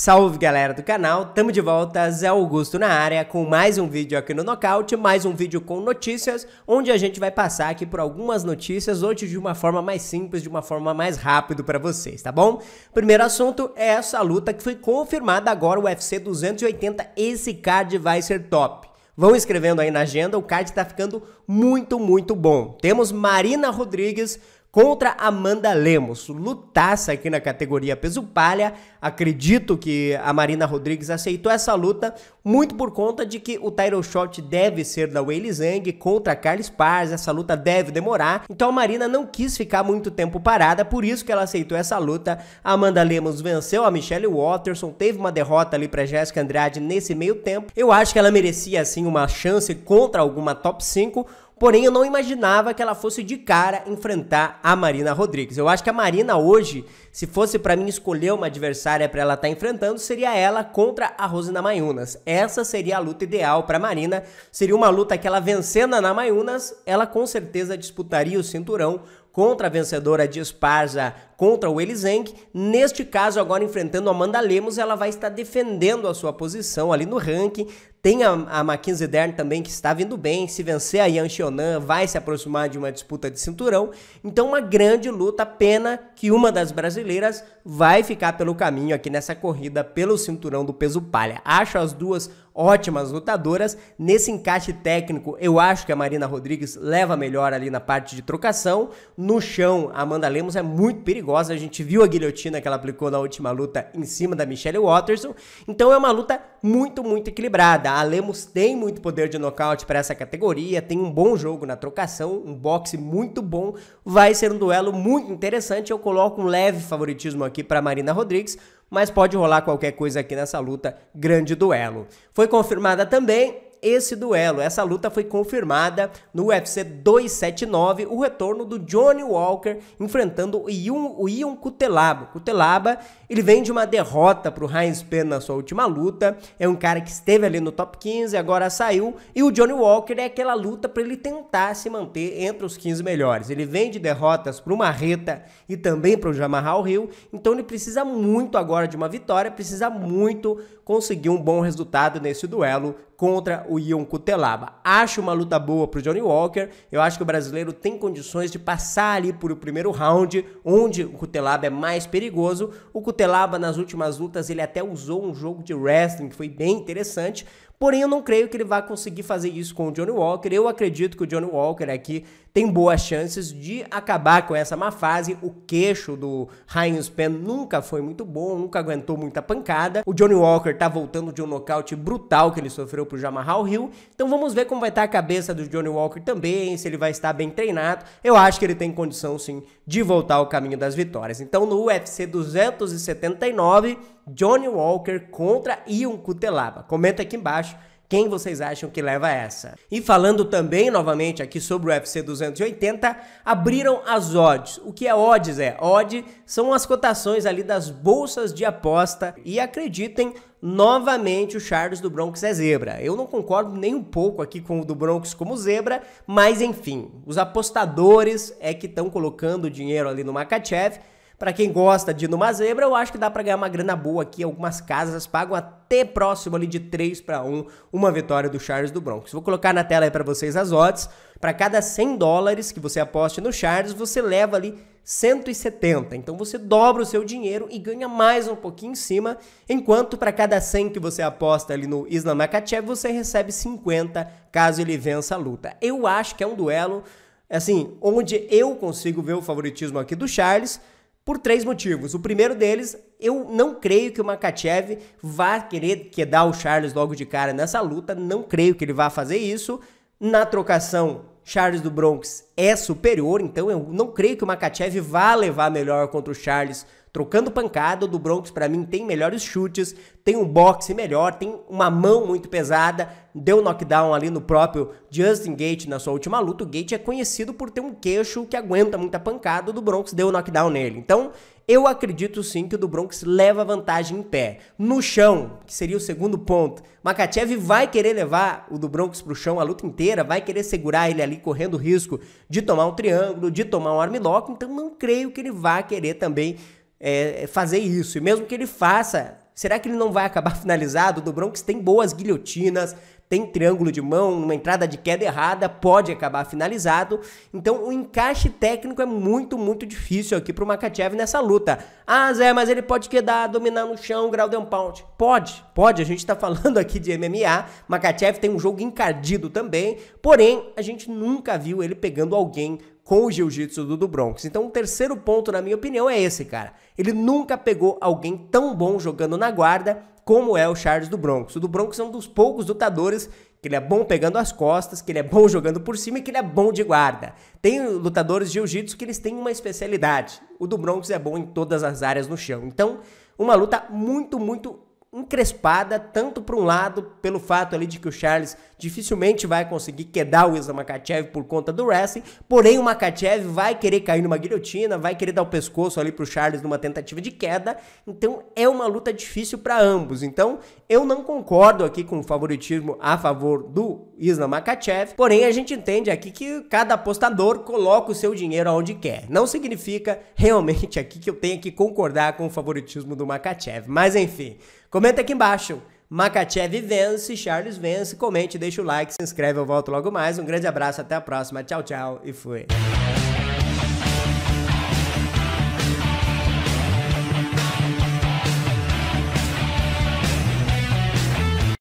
Salve galera do canal, tamo de volta, Zé Augusto na área com mais um vídeo aqui no Nocaute, mais um vídeo com notícias, onde a gente vai passar aqui por algumas notícias hoje de uma forma mais simples, de uma forma mais rápida para vocês, tá bom? Primeiro assunto é essa luta que foi confirmada agora, o UFC 280, esse card vai ser top. Vão escrevendo aí na agenda, o card tá ficando muito, muito bom. Temos Marina Rodrigues contra Amanda Lemos. Lutaça aqui na categoria peso palha. Acredito que a Marina Rodrigues aceitou essa luta muito por conta de que o title shot deve ser da Weili Zhang contra a Carlos Paz. Essa luta deve demorar. Então a Marina não quis ficar muito tempo parada, por isso que ela aceitou essa luta. A Amanda Lemos venceu a Michelle Watterson, teve uma derrota ali para Jessica Andrade nesse meio tempo. Eu acho que ela merecia assim uma chance contra alguma top 5 porém eu não imaginava que ela fosse de cara enfrentar a Marina Rodrigues. Eu acho que a Marina hoje, se fosse para mim escolher uma adversária para ela estar tá enfrentando, seria ela contra a Rosina Mayunas. Essa seria a luta ideal para Marina. Seria uma luta que ela vencendo a Mayunas, ela com certeza disputaria o cinturão contra a vencedora de Esparza contra o Elisenk. Neste caso, agora enfrentando a Amanda Lemos, ela vai estar defendendo a sua posição ali no ranking, tem a, a Mackenzie Dern também que está vindo bem. Se vencer a Yan Xionan, vai se aproximar de uma disputa de cinturão. Então, uma grande luta. Pena que uma das brasileiras vai ficar pelo caminho aqui nessa corrida pelo cinturão do peso palha. Acho as duas ótimas lutadoras. Nesse encaixe técnico, eu acho que a Marina Rodrigues leva melhor ali na parte de trocação. No chão, a Amanda Lemos é muito perigosa. A gente viu a guilhotina que ela aplicou na última luta em cima da Michelle Watterson. Então é uma luta muito, muito equilibrada a Lemos tem muito poder de nocaute para essa categoria, tem um bom jogo na trocação, um boxe muito bom. Vai ser um duelo muito interessante. Eu coloco um leve favoritismo aqui para Marina Rodrigues, mas pode rolar qualquer coisa aqui nessa luta. Grande duelo. Foi confirmada também esse duelo. Essa luta foi confirmada no UFC 279, o retorno do Johnny Walker enfrentando o Ion, o Ion Cutelaba. Cutelaba, ele vem de uma derrota para o Heinz Penn na sua última luta, é um cara que esteve ali no top 15, agora saiu, e o Johnny Walker é aquela luta para ele tentar se manter entre os 15 melhores. Ele vem de derrotas para o Marreta e também para o Jamarral Hill, então ele precisa muito agora de uma vitória, precisa muito conseguiu um bom resultado nesse duelo contra o Ion Cutelaba. Acho uma luta boa para o Johnny Walker. Eu acho que o brasileiro tem condições de passar ali por o primeiro round, onde o Cutelaba é mais perigoso. O Cutelaba nas últimas lutas ele até usou um jogo de wrestling que foi bem interessante, Porém, eu não creio que ele vai conseguir fazer isso com o Johnny Walker. Eu acredito que o Johnny Walker aqui tem boas chances de acabar com essa má fase. O queixo do Ryan Span nunca foi muito bom, nunca aguentou muita pancada. O Johnny Walker tá voltando de um nocaute brutal que ele sofreu pro Jamahal Hill. Então vamos ver como vai estar tá a cabeça do Johnny Walker também, se ele vai estar bem treinado. Eu acho que ele tem condição sim de voltar ao caminho das vitórias. Então no UFC 279 Johnny Walker contra Ion Cutelaba. Comenta aqui embaixo quem vocês acham que leva essa? E falando também novamente aqui sobre o UFC 280, abriram as odds. O que é odds é? Odd são as cotações ali das bolsas de aposta e acreditem, novamente o Charles do Bronx é zebra. Eu não concordo nem um pouco aqui com o do Bronx como zebra, mas enfim, os apostadores é que estão colocando dinheiro ali no Makachev para quem gosta de ir numa zebra, eu acho que dá para ganhar uma grana boa aqui. Algumas casas pagam até próximo ali de 3 para 1, uma vitória do Charles do Bronx. Vou colocar na tela aí para vocês as odds. Para cada 100 dólares que você aposte no Charles, você leva ali 170. Então você dobra o seu dinheiro e ganha mais um pouquinho em cima, enquanto para cada 100 que você aposta ali no Islam Makachev, você recebe 50 caso ele vença a luta. Eu acho que é um duelo assim, onde eu consigo ver o favoritismo aqui do Charles, por três motivos. O primeiro deles, eu não creio que o Makachev vá querer quedar o Charles logo de cara nessa luta, não creio que ele vá fazer isso. Na trocação, Charles do Bronx é superior, então eu não creio que o Makachev vá levar melhor contra o Charles trocando pancada. O do Bronx para mim, tem melhores chutes, tem um boxe melhor, tem uma mão muito pesada. Deu knockdown ali no próprio Justin Gate na sua última luta. O Gate é conhecido por ter um queixo que aguenta muita pancada. O do Bronx deu knockdown nele. Então, eu acredito sim que o do Bronx leva vantagem em pé. No chão, que seria o segundo ponto, Makachev vai querer levar o do Bronx pro chão a luta inteira, vai querer segurar ele ali correndo risco de tomar um triângulo, de tomar um armlock, então não creio que ele vá querer também é, fazer isso. E mesmo que ele faça, será que ele não vai acabar finalizado? do Bronx tem boas guilhotinas, tem triângulo de mão, uma entrada de queda errada, pode acabar finalizado. Então o encaixe técnico é muito, muito difícil aqui para o Makachev nessa luta. Ah, Zé, mas ele pode quedar, dominar no chão, grau de um pound. Pode, pode. A gente está falando aqui de MMA. Makachev tem um jogo encardido também, porém a gente nunca viu ele pegando alguém com o jiu-jitsu do, do Bronx. Então, o terceiro ponto, na minha opinião, é esse, cara. Ele nunca pegou alguém tão bom jogando na guarda como é o Charles do Bronx. O do Bronx é um dos poucos lutadores que ele é bom pegando as costas, que ele é bom jogando por cima e que ele é bom de guarda. Tem lutadores de jiu-jitsu que eles têm uma especialidade. O do Bronx é bom em todas as áreas no chão. Então, uma luta muito, muito encrespada, tanto para um lado, pelo fato ali de que o Charles dificilmente vai conseguir quedar o Islam Makachev por conta do wrestling, porém o Makachev vai querer cair numa guilhotina, vai querer dar o pescoço ali pro Charles numa tentativa de queda, então é uma luta difícil para ambos. Então, eu não concordo aqui com o favoritismo a favor do Islam Makachev, porém a gente entende aqui que cada apostador coloca o seu dinheiro aonde quer. Não significa realmente aqui que eu tenha que concordar com o favoritismo do Makachev, mas enfim, comenta aqui embaixo Makachev vence, Charles vence. Comente, deixa o like, se inscreve, eu volto logo mais. Um grande abraço, até a próxima. Tchau, tchau e fui.